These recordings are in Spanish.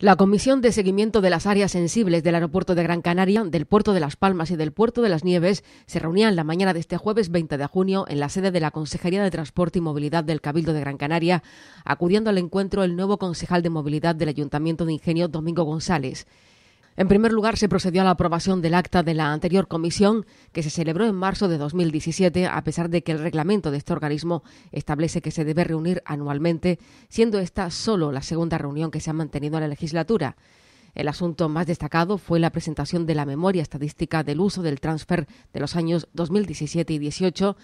La Comisión de Seguimiento de las Áreas Sensibles del Aeropuerto de Gran Canaria, del Puerto de Las Palmas y del Puerto de las Nieves se reunía en la mañana de este jueves 20 de junio en la sede de la Consejería de Transporte y Movilidad del Cabildo de Gran Canaria, acudiendo al encuentro el nuevo concejal de movilidad del Ayuntamiento de Ingenio, Domingo González. En primer lugar, se procedió a la aprobación del acta de la anterior comisión que se celebró en marzo de 2017, a pesar de que el reglamento de este organismo establece que se debe reunir anualmente, siendo esta solo la segunda reunión que se ha mantenido en la legislatura. El asunto más destacado fue la presentación de la memoria estadística del uso del transfer de los años 2017 y 2018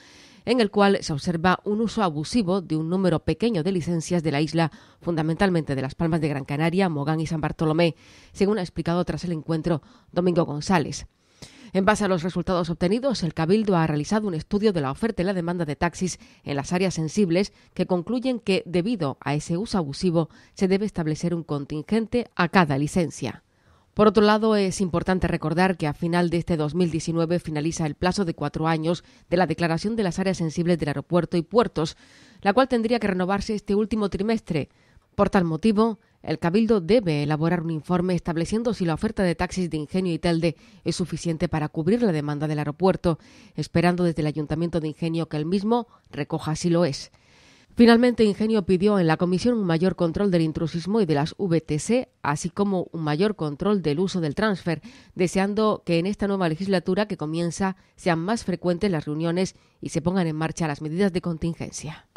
en el cual se observa un uso abusivo de un número pequeño de licencias de la isla, fundamentalmente de las Palmas de Gran Canaria, Mogán y San Bartolomé, según ha explicado tras el encuentro Domingo González. En base a los resultados obtenidos, el Cabildo ha realizado un estudio de la oferta y la demanda de taxis en las áreas sensibles que concluyen que, debido a ese uso abusivo, se debe establecer un contingente a cada licencia. Por otro lado, es importante recordar que a final de este 2019 finaliza el plazo de cuatro años de la declaración de las áreas sensibles del aeropuerto y puertos, la cual tendría que renovarse este último trimestre. Por tal motivo, el Cabildo debe elaborar un informe estableciendo si la oferta de taxis de Ingenio y Telde es suficiente para cubrir la demanda del aeropuerto, esperando desde el Ayuntamiento de Ingenio que el mismo recoja si lo es. Finalmente, Ingenio pidió en la comisión un mayor control del intrusismo y de las VTC, así como un mayor control del uso del transfer, deseando que en esta nueva legislatura que comienza sean más frecuentes las reuniones y se pongan en marcha las medidas de contingencia.